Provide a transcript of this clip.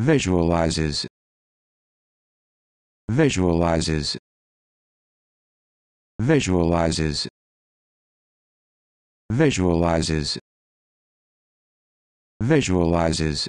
visualizes visualizes visualizes visualizes visualizes